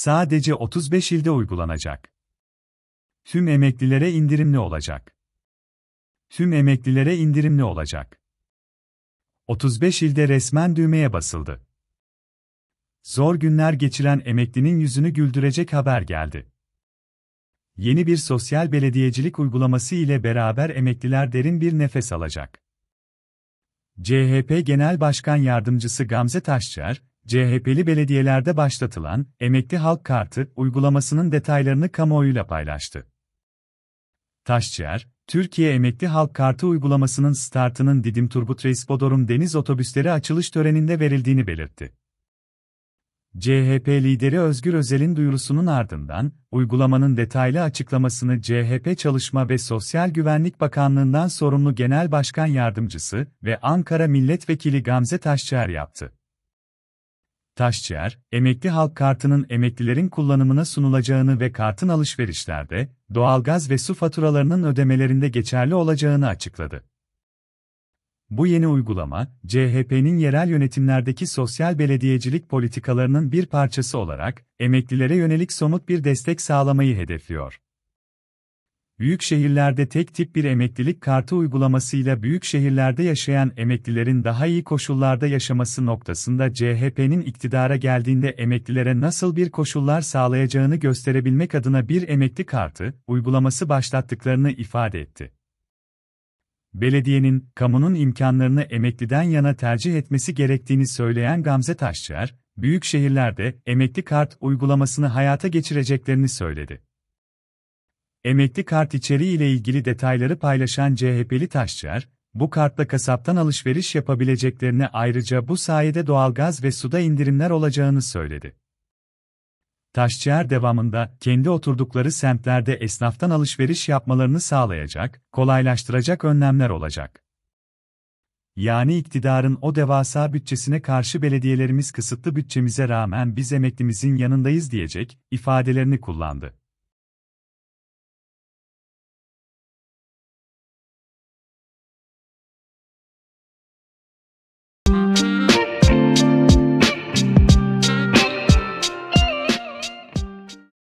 sadece 35 ilde uygulanacak. Tüm emeklilere indirimli olacak. Tüm emeklilere indirimli olacak. 35 ilde resmen düğmeye basıldı. Zor günler geçiren emeklinin yüzünü güldürecek haber geldi. Yeni bir sosyal belediyecilik uygulaması ile beraber emekliler derin bir nefes alacak. CHP Genel Başkan Yardımcısı Gamze Taşçer, CHP'li belediyelerde başlatılan emekli halk kartı uygulamasının detaylarını kamuoyuyla paylaştı. Taşçıyer, Türkiye Emekli Halk Kartı uygulamasının startının Didim Turgut Reis Bodorum Deniz Otobüsleri açılış töreninde verildiğini belirtti. CHP lideri Özgür Özel'in duyurusunun ardından, uygulamanın detaylı açıklamasını CHP Çalışma ve Sosyal Güvenlik Bakanlığından sorumlu Genel Başkan Yardımcısı ve Ankara Milletvekili Gamze Taşçıer yaptı. Taşçıer, emekli halk kartının emeklilerin kullanımına sunulacağını ve kartın alışverişlerde, doğalgaz ve su faturalarının ödemelerinde geçerli olacağını açıkladı. Bu yeni uygulama, CHP'nin yerel yönetimlerdeki sosyal belediyecilik politikalarının bir parçası olarak, emeklilere yönelik somut bir destek sağlamayı hedefliyor büyük şehirlerde tek tip bir emeklilik kartı uygulamasıyla büyük şehirlerde yaşayan emeklilerin daha iyi koşullarda yaşaması noktasında CHP'nin iktidara geldiğinde emeklilere nasıl bir koşullar sağlayacağını gösterebilmek adına bir emekli kartı uygulaması başlattıklarını ifade etti. Belediyenin, kamunun imkanlarını emekliden yana tercih etmesi gerektiğini söyleyen Gamze Taşçıar, büyük şehirlerde emekli kart uygulamasını hayata geçireceklerini söyledi. Emekli kart içeriği ile ilgili detayları paylaşan CHP'li Taşçılar, bu kartla kasaptan alışveriş yapabileceklerine ayrıca bu sayede doğalgaz ve suda indirimler olacağını söyledi. Taşçıer devamında kendi oturdukları semtlerde esnaftan alışveriş yapmalarını sağlayacak, kolaylaştıracak önlemler olacak. Yani iktidarın o devasa bütçesine karşı belediyelerimiz kısıtlı bütçemize rağmen biz emeklimizin yanındayız diyecek ifadelerini kullandı.